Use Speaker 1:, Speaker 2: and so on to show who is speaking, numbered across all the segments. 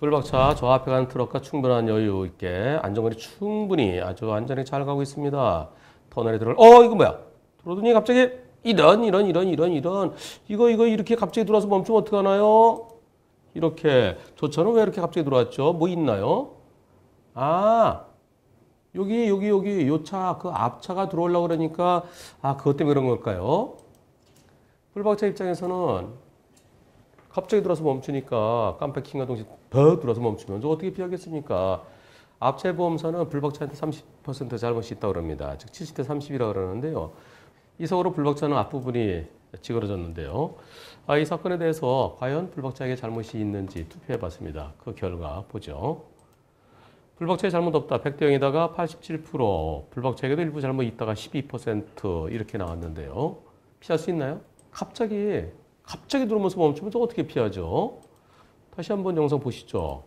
Speaker 1: 꿀박차 저 앞에 가는 트럭과 충분한 여유 있게 안전거리 충분히 아주 안전히 잘 가고 있습니다. 터널에 들어갈 어 이거 뭐야? 들어오더니 갑자기 이런 이런 이런 이런 이런 이거 이거 이렇게 갑자기 들어와서 멈추면 어떡하나요? 이렇게 저처럼 왜 이렇게 갑자기 들어왔죠? 뭐 있나요? 아 여기 여기 여기 요차그 앞차가 들어오려고 그러니까 아 그것 때문에 그런 걸까요? 꿀박차 입장에서는 갑자기 들어서 멈추니까 깜빡킹과 동시에 더 들어서 멈추면서 어떻게 피하겠습니까? 앞체 보험사는 불박차한테 30% 잘못이 있다고 그니다즉 70대 30이라고 그러는데요. 이상으로 불박차는 앞부분이 지그러졌는데요. 아, 이 사건에 대해서 과연 불박차에게 잘못이 있는지 투표해 봤습니다. 그 결과 보죠. 불박차에 잘못 없다. 100대 0이다가 87%, 불박차에게도 일부 잘못 있다가 12% 이렇게 나왔는데요. 피할 수 있나요? 갑자기 갑자기 들어오면서 멈추면 또 어떻게 피하죠? 다시 한번 영상 보시죠.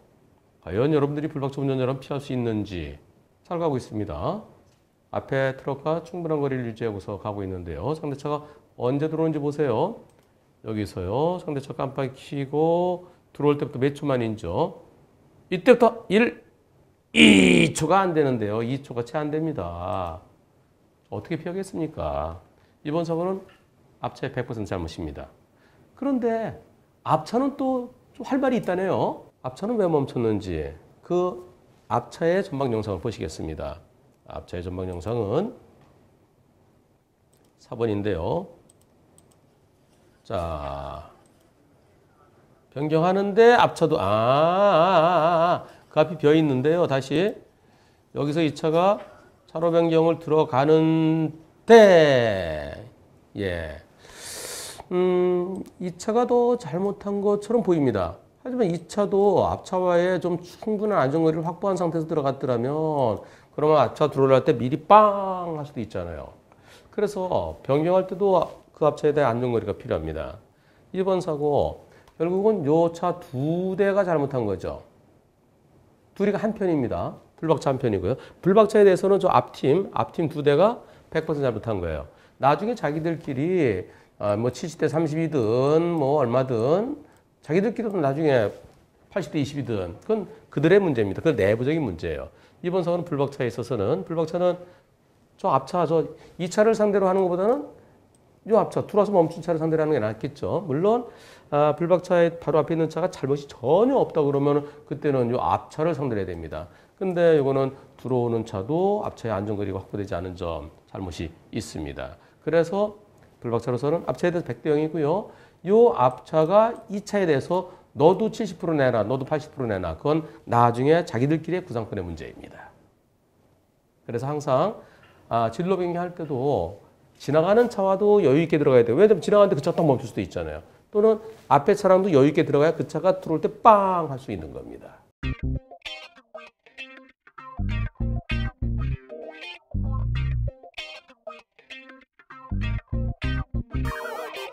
Speaker 1: 과연 여러분들이 불박차 운전자란 피할 수 있는지 잘 가고 있습니다. 앞에 트럭과 충분한 거리를 유지하고서 가고 있는데요. 상대차가 언제 들어오는지 보세요. 여기서요. 상대차 깜빡이 켜고 들어올 때부터 몇 초만인죠. 이때부터 1, 2초가 안 되는데요. 2초가 채 안 됩니다. 어떻게 피하겠습니까? 이번 사고는 앞차의 100% 잘못입니다. 그런데 앞차는 또 활발히 있다네요. 앞차는 왜 멈췄는지 그 앞차의 전방 영상을 보시겠습니다. 앞차의 전방 영상은 4번인데요. 자, 변경하는데 앞차도 아, 아, 아, 아, 그 앞이 비어 있는데요. 다시 여기서 이 차가 차로 변경을 들어가는데 예. 음, 2차가 더 잘못한 것처럼 보입니다. 하지만 2차도 앞차와의 좀 충분한 안전거리를 확보한 상태에서 들어갔더라면 그러면 앞차 들어올 때 미리 빵 할 수도 있잖아요. 그래서 변경할 때도 그 앞차에 대한 안전거리가 필요합니다. 이번 사고 결국은 요차두 대가 잘못한 거죠. 둘이가 한 편입니다. 불박차 한 편이고요. 불박차에 대해서는 저 앞팀, 앞팀 두 대가 100% 잘못한 거예요. 나중에 자기들끼리 아, 뭐 70대 30이든 뭐 얼마든 자기들끼리도 나중에 80대 20이든 그건 그들의 문제입니다. 그건 내부적인 문제예요. 이번 사고는 불박차에 있어서는 불박차는 저 앞차 저 이차를 상대로 하는 것보다는 이 앞차 들어서 멈춘 차를 상대로 하는 게 낫겠죠. 물론 아, 불박차에 바로 앞에 있는 차가 잘못이 전혀 없다 그러면 그때는 이 앞차를 상대로 해야 됩니다. 근데 이거는 들어오는 차도 앞차의 안전거리가 확보되지 않은 점 잘못이 있습니다. 그래서 블박차로서는 앞차에 대해서 100대 0이고요. 요 앞차가 2차에 대해서 너도 70% 내놔, 너도 80% 내놔. 그건 나중에 자기들끼리의 구상권의 문제입니다. 그래서 항상 아, 진로 변경할 때도 지나가는 차와도 여유 있게 들어가야 돼요. 왜냐면 지나가는데 그차딱 멈출 수도 있잖아요. 또는 앞에 차랑도 여유 있게 들어가야 그 차가 들어올 때빵 할 수 있는 겁니다.